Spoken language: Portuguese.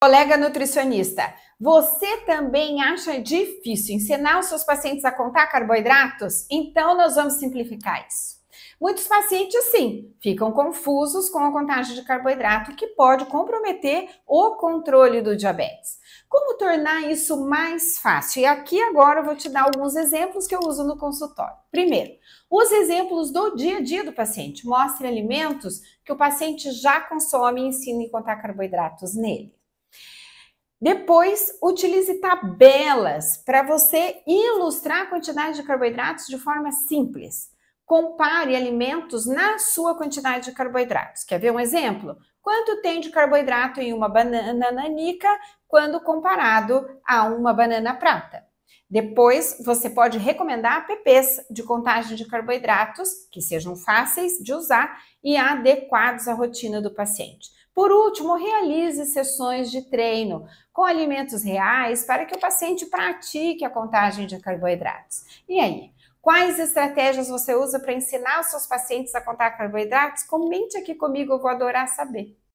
Colega nutricionista, você também acha difícil ensinar os seus pacientes a contar carboidratos? Então nós vamos simplificar isso. Muitos pacientes, sim, ficam confusos com a contagem de carboidrato, que pode comprometer o controle do diabetes. Como tornar isso mais fácil? E aqui agora eu vou te dar alguns exemplos que eu uso no consultório. Primeiro, os exemplos do dia a dia do paciente. Mostre alimentos que o paciente já consome e ensine a contar carboidratos nele. Depois, utilize tabelas para você ilustrar a quantidade de carboidratos de forma simples. Compare alimentos na sua quantidade de carboidratos. Quer ver um exemplo? Quanto tem de carboidrato em uma banana nanica quando comparado a uma banana prata? Depois, você pode recomendar APPs de contagem de carboidratos que sejam fáceis de usar e adequados à rotina do paciente. Por último, realize sessões de treino com alimentos reais para que o paciente pratique a contagem de carboidratos. E aí? Quais estratégias você usa para ensinar os seus pacientes a contar carboidratos? Comente aqui comigo, eu vou adorar saber.